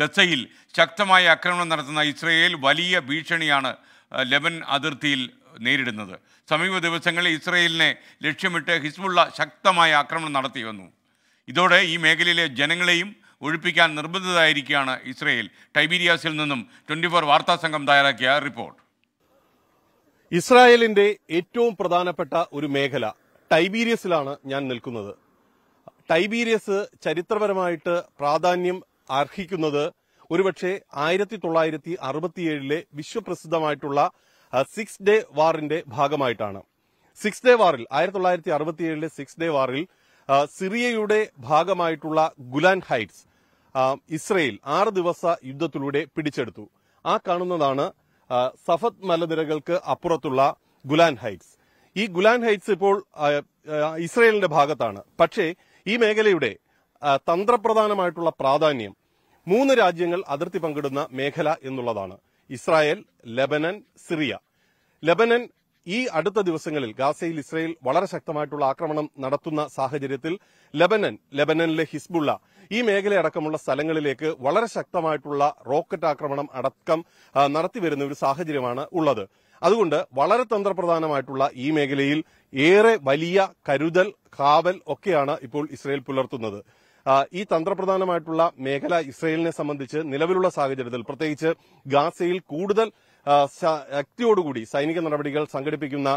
ഗസയിൽ ശക്തമായ ആക്രമണം നടത്തുന്ന ഇസ്രയേൽ വലിയ ഭീഷണിയാണ് ലെബൻ അതിർത്തിയിൽ നേരിടുന്നത് സമീപ ദിവസങ്ങളിൽ ഇസ്രയേലിനെ ലക്ഷ്യമിട്ട് ഹിസ്ബുള്ള ശക്തമായ ആക്രമണം നടത്തി വന്നു ഇതോടെ ഈ മേഖലയിലെ ജനങ്ങളെയും ഒഴിപ്പിക്കാൻ നിർബന്ധിതരായിരിക്കുകയാണ് ഇസ്രയേൽ ടൈബീരിയാസിൽ നിന്നും ട്വന്റി ഫോർ വാർത്താ സംഘം തയ്യാറാക്കിയ റിപ്പോർട്ട് ഇസ്രായേലിന്റെ ഏറ്റവും പ്രധാനപ്പെട്ട ഒരു മേഖല ടൈബീരിയസിലാണ് ഞാൻ നിൽക്കുന്നത് ടൈബീരിയസ് ചരിത്രപരമായിട്ട് പ്രാധാന്യം അർഹിക്കുന്നത് ഒരുപക്ഷെ ആയിരത്തി തൊള്ളായിരത്തി അറുപത്തിയേഴിലെ വിശ്വപ്രസിദ്ധമായിട്ടുള്ള സിക്സ് ഡേ വാറിന്റെ ഭാഗമായിട്ടാണ് സിക്സ് ഡേ വാറിൽ ആയിരത്തി തൊള്ളായിരത്തി അറുപത്തിയേഴിലെ സിക്സ് ഡേ വാറിൽ സിറിയയുടെ ഭാഗമായിട്ടുള്ള ഗുലാൻ ഹൈറ്റ്സ് ഇസ്രയേൽ ആറ് ദിവസ യുദ്ധത്തിലൂടെ പിടിച്ചെടുത്തു ആ കാണുന്നതാണ് സഫത് മലനിരകൾക്ക് അപ്പുറത്തുള്ള ഗുലാൻ ഹൈറ്റ്സ് ഈ ഗുലാൻ ഹൈറ്റ്സ് ഇപ്പോൾ ഇസ്രയേലിന്റെ ഭാഗത്താണ് പക്ഷേ ഈ മേഖലയുടെ തന്ത്രപ്രധാനമായിട്ടുള്ള പ്രാധാന്യം മൂന്ന് രാജ്യങ്ങൾ അതിർത്തി പങ്കിടുന്ന മേഖല എന്നുള്ളതാണ് ഇസ്രായേൽ ലെബനൻ സിറിയ ലെബനൻ ഈ അടുത്ത ദിവസങ്ങളിൽ ഗാസയിൽ ഇസ്രായേൽ വളരെ ശക്തമായിട്ടുള്ള ആക്രമണം നടത്തുന്ന സാഹചര്യത്തിൽ ലെബനൻ ലെബനനിലെ ഹിസ്ബുള്ള ഈ മേഖലയടക്കമുള്ള സ്ഥലങ്ങളിലേക്ക് വളരെ ശക്തമായിട്ടുള്ള റോക്കറ്റ് ആക്രമണം അടക്കം നടത്തിവരുന്ന ഒരു സാഹചര്യമാണ് ഉള്ളത് അതുകൊണ്ട് വളരെ തന്ത്രപ്രധാനമായിട്ടുള്ള ഈ മേഖലയിൽ ഏറെ വലിയ കരുതൽ കാവൽ ഒക്കെയാണ് ഇപ്പോൾ ഇസ്രായേൽ പുലർത്തുന്നത് ഈ തന്ത്രപ്രധാനമായിട്ടുള്ള മേഖല ഇസ്രയേലിനെ സംബന്ധിച്ച് നിലവിലുള്ള സാഹചര്യത്തിൽ പ്രത്യേകിച്ച് ഗാസയിൽ കൂടുതൽ ശക്തിയോടുകൂടി സൈനിക നടപടികൾ സംഘടിപ്പിക്കുന്ന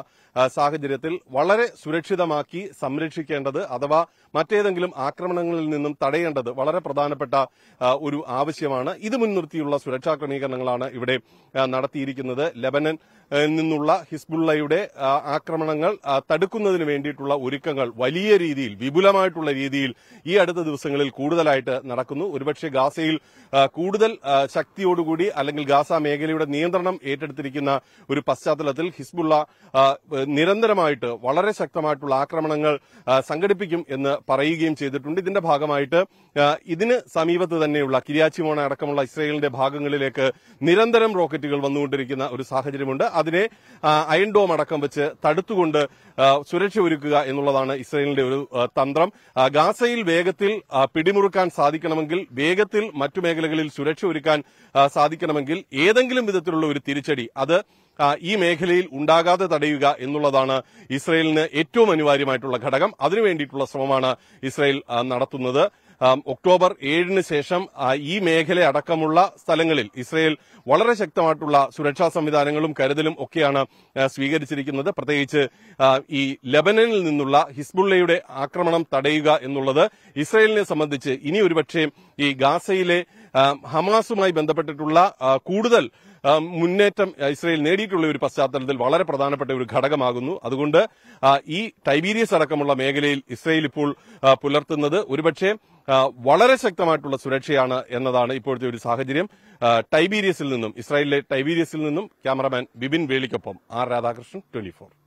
സാഹചര്യത്തിൽ വളരെ സുരക്ഷിതമാക്കി സംരക്ഷിക്കേണ്ടത് അഥവാ മറ്റേതെങ്കിലും ആക്രമണങ്ങളിൽ നിന്നും തടയേണ്ടത് വളരെ പ്രധാനപ്പെട്ട ഒരു ആവശ്യമാണ് ഇത് മുൻനിർത്തിയുള്ള സുരക്ഷാ ക്രമീകരണങ്ങളാണ് ഇവിടെ നടത്തിയിരിക്കുന്നത് ലബനൻ നിന്നുള്ള ഹിസ്ബുള്ളയുടെ ആക്രമണങ്ങൾ തടുക്കുന്നതിന് വേണ്ടിയിട്ടുള്ള ഒരുക്കങ്ങൾ വലിയ രീതിയിൽ വിപുലമായിട്ടുള്ള രീതിയിൽ ഈ അടുത്ത ദിവസങ്ങളിൽ കൂടുതലായിട്ട് നടക്കുന്നു ഒരുപക്ഷെ ഗാസയിൽ കൂടുതൽ ശക്തിയോടുകൂടി അല്ലെങ്കിൽ ഗാസ മേഖലയുടെ നിയന്ത്രണം ഭരണം ഏറ്റെടുത്തിരിക്കുന്ന ഒരു പശ്ചാത്തലത്തിൽ ഹിസ്ബുള്ള നിരന്തരമായിട്ട് വളരെ ശക്തമായിട്ടുള്ള ആക്രമണങ്ങൾ സംഘടിപ്പിക്കും എന്ന് പറയുകയും ചെയ്തിട്ടുണ്ട് ഇതിന്റെ ഭാഗമായിട്ട് ഇതിന് സമീപത്ത് തന്നെയുള്ള കിരിയാച്ചിമോണ അടക്കമുള്ള ഇസ്രയേലിന്റെ ഭാഗങ്ങളിലേക്ക് നിരന്തരം റോക്കറ്റുകൾ വന്നുകൊണ്ടിരിക്കുന്ന ഒരു സാഹചര്യമുണ്ട് അതിനെ അയൺ ഡോം അടക്കം വെച്ച് തടുത്തുകൊണ്ട് സുരക്ഷ ഒരുക്കുക എന്നുള്ളതാണ് ഇസ്രയേലിന്റെ ഒരു തന്ത്രം ഗാസയിൽ വേഗത്തിൽ പിടിമുറുക്കാൻ സാധിക്കണമെങ്കിൽ വേഗത്തിൽ മറ്റു മേഖലകളിൽ സുരക്ഷ ഒരുക്കാൻ സാധിക്കണമെങ്കിൽ ഏതെങ്കിലും വിധത്തിലുള്ള ഒരു തിരിച്ചടി അത് ഈ മേഖലയിൽ ഉണ്ടാകാതെ തടയുക എന്നുള്ളതാണ് ഇസ്രയേലിന് ഏറ്റവും അനിവാര്യമായിട്ടുള്ള ഘടകം അതിനുവേണ്ടിയിട്ടുള്ള ശ്രമമാണ് ഇസ്രയേൽ നടത്തുന്നത് ഒക്ടോബർ ഏഴിന് ശേഷം ഈ മേഖല അടക്കമുള്ള സ്ഥലങ്ങളിൽ ഇസ്രയേൽ വളരെ ശക്തമായിട്ടുള്ള സുരക്ഷാ സംവിധാനങ്ങളും കരുതലും ഒക്കെയാണ് സ്വീകരിച്ചിരിക്കുന്നത് പ്രത്യേകിച്ച് ഈ ലബനനിൽ നിന്നുള്ള ഹിസ്ബുള്ളയുടെ ആക്രമണം തടയുക എന്നുള്ളത് ഇസ്രയേലിനെ സംബന്ധിച്ച് ഇനി ഒരുപക്ഷെ ഈ ഗാസയിലെ ഹമാസുമായി ബന്ധപ്പെട്ടിട്ടുള്ള കൂടുതൽ മുന്നേറ്റം ഇസ്രയേൽ നേടിയിട്ടുള്ള ഒരു പശ്ചാത്തലത്തിൽ വളരെ പ്രധാനപ്പെട്ട ഒരു ഘടകമാകുന്നു അതുകൊണ്ട് ഈ ടൈബീരിയസ് അടക്കമുള്ള മേഖലയിൽ ഇസ്രയേൽ ഇപ്പോൾ പുലർത്തുന്നത് ഒരുപക്ഷെ വളരെ ശക്തമായിട്ടുള്ള സുരക്ഷയാണ് എന്നതാണ് ഇപ്പോഴത്തെ ഒരു സാഹചര്യം ടൈബീരിയസിൽ നിന്നും ഇസ്രായേലിലെ ടൈബീരിയസിൽ നിന്നും ക്യാമറമാൻ ബിബിൻ വേളിക്കൊപ്പം ആർ രാധാകൃഷ്ണൻ ട്വന്റി